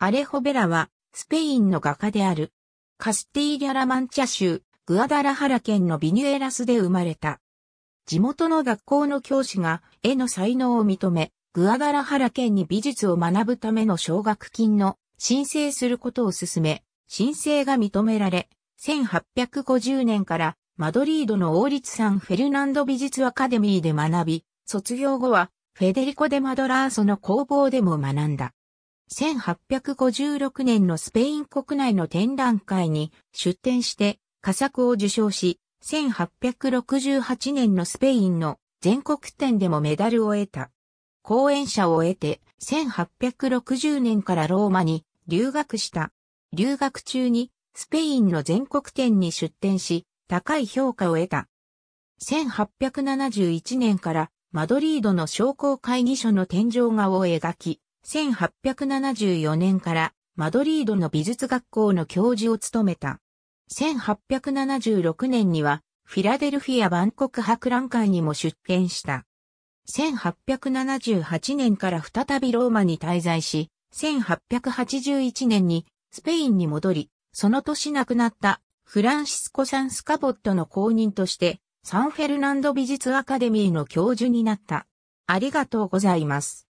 アレホベラは、スペインの画家である。カスティーリャ・ラマンチャ州、グアダラハラ県のビニュエラスで生まれた。地元の学校の教師が絵の才能を認め、グアダラハラ県に美術を学ぶための奨学金の申請することを勧め、申請が認められ、1850年からマドリードの王立サンフェルナンド美術アカデミーで学び、卒業後はフェデリコ・デ・マドラーソの工房でも学んだ。1856年のスペイン国内の展覧会に出展して佳作を受賞し、1868年のスペインの全国展でもメダルを得た。講演者を得て、1860年からローマに留学した。留学中にスペインの全国展に出展し、高い評価を得た。1871年からマドリードの商工会議所の天井画を描き、1874年からマドリードの美術学校の教授を務めた。1876年にはフィラデルフィア万国博覧会にも出展した。1878年から再びローマに滞在し、1881年にスペインに戻り、その年亡くなったフランシスコ・サンスカボットの後任としてサンフェルナンド美術アカデミーの教授になった。ありがとうございます。